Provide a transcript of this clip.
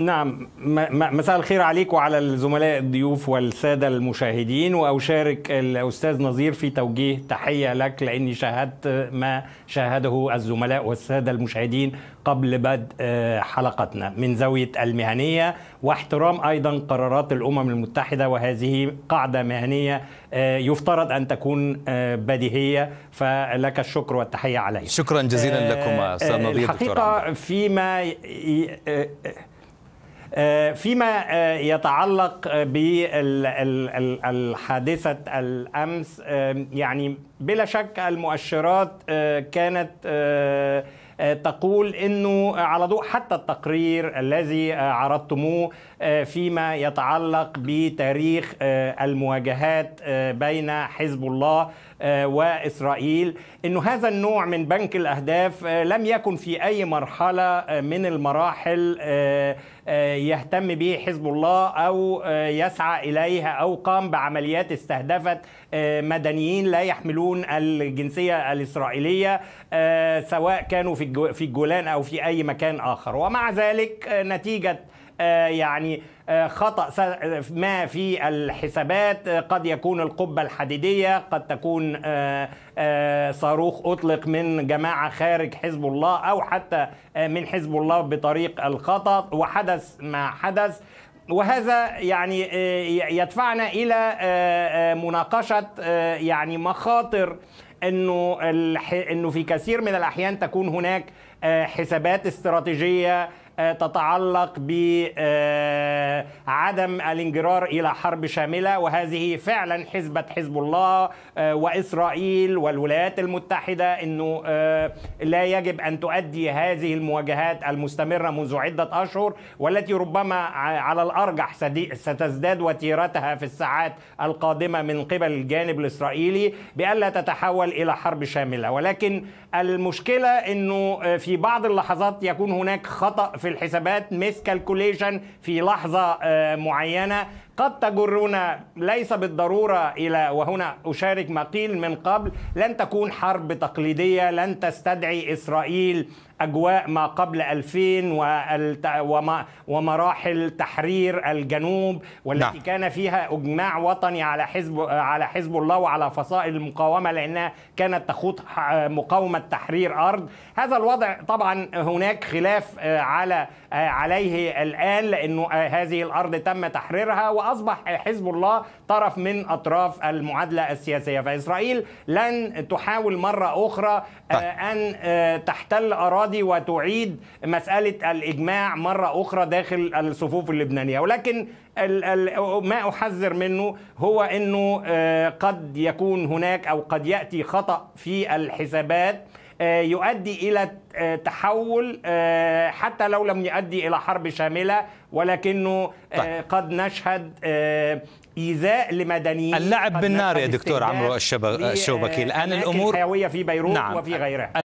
نعم مساء الخير عليك وعلى الزملاء الضيوف والسادة المشاهدين وأشارك الأستاذ نظير في توجيه تحية لك لأني شاهدت ما شاهده الزملاء والسادة المشاهدين قبل بدء آه، حلقتنا من زاوية المهنية واحترام أيضا قرارات الأمم المتحدة وهذه قاعدة مهنية آه، يفترض أن تكون آه، بديهية فلك الشكر والتحية عليها شكرا جزيلا لكم أستاذ نظير الحقيقة فيما آه، فيما آه، يتعلق آه، بالحادثة الأمس يعني بلا شك المؤشرات كانت تقول انه على ضوء حتى التقرير الذي عرضتموه فيما يتعلق بتاريخ المواجهات بين حزب الله آه، واسرائيل انه هذا النوع من بنك الاهداف آه، لم يكن في اي مرحله آه، من المراحل يهتم به حزب الله او يسعى اليها او قام بعمليات استهدفت مدنيين لا يحملون الجنسيه الاسرائيليه سواء كانوا في الجولان او في اي مكان اخر ومع ذلك نتيجه آه، يعني آه، خطأ ما في الحسابات آه، قد يكون القبة الحديدية قد تكون صاروخ أطلق من جماعة خارج حزب الله أو حتى من حزب الله بطريق الخطأ وحدث ما حدث وهذا يعني يدفعنا الى مناقشه يعني مخاطر انه انه في كثير من الاحيان تكون هناك حسابات استراتيجيه آه، تتعلق بعدم الانجرار الى حرب شامله وهذه فعلا حزبه حزب الله آه، واسرائيل والولايات المتحده انه آه، لا يجب ان تؤدي هذه المواجهات المستمره منذ عده اشهر والتي ربما على الارجح ستزداد وتيرتها في الساعات القادمه من قبل الجانب الاسرائيلي بألا تتحول الى حرب شامله ولكن المشكله انه في بعض اللحظات يكون هناك خطا في في الحسابات ميس كالكوليشن في لحظه آه، معينه قد تجرنا ليس بالضرورة إلى وهنا أشارك ما قيل من قبل لن تكون حرب تقليدية لن تستدعي إسرائيل أجواء ما قبل 2000 ومراحل تحرير الجنوب والتي نعم. كان فيها إجماع وطني على حزب على حزب الله وعلى فصائل المقاومة لأنها كانت تخوض مقاومة تحرير أرض هذا الوضع طبعا هناك خلاف آه، على آه، عليه الآن لأنه آه، هذه الأرض تم تحريرها فاصبح حزب الله طرف من اطراف المعادله السياسيه فاسرائيل لن تحاول مره اخرى آه، طيب. ان آه، تحتل اراضي وتعيد مساله الاجماع مره اخرى داخل الصفوف اللبنانيه ولكن ما احذر منه هو انه آه، قد يكون هناك او قد ياتي خطا في الحسابات آه، يؤدي الى آه، تحول آه، حتى لو لم يؤدي الى حرب شامله ولكنه طيب. قد نشهد ايذاء لمدنيين اللعب بالنار يا دكتور عمرو الشبكي الان الامور الحيويه في بيروت نعم. وفي غيرها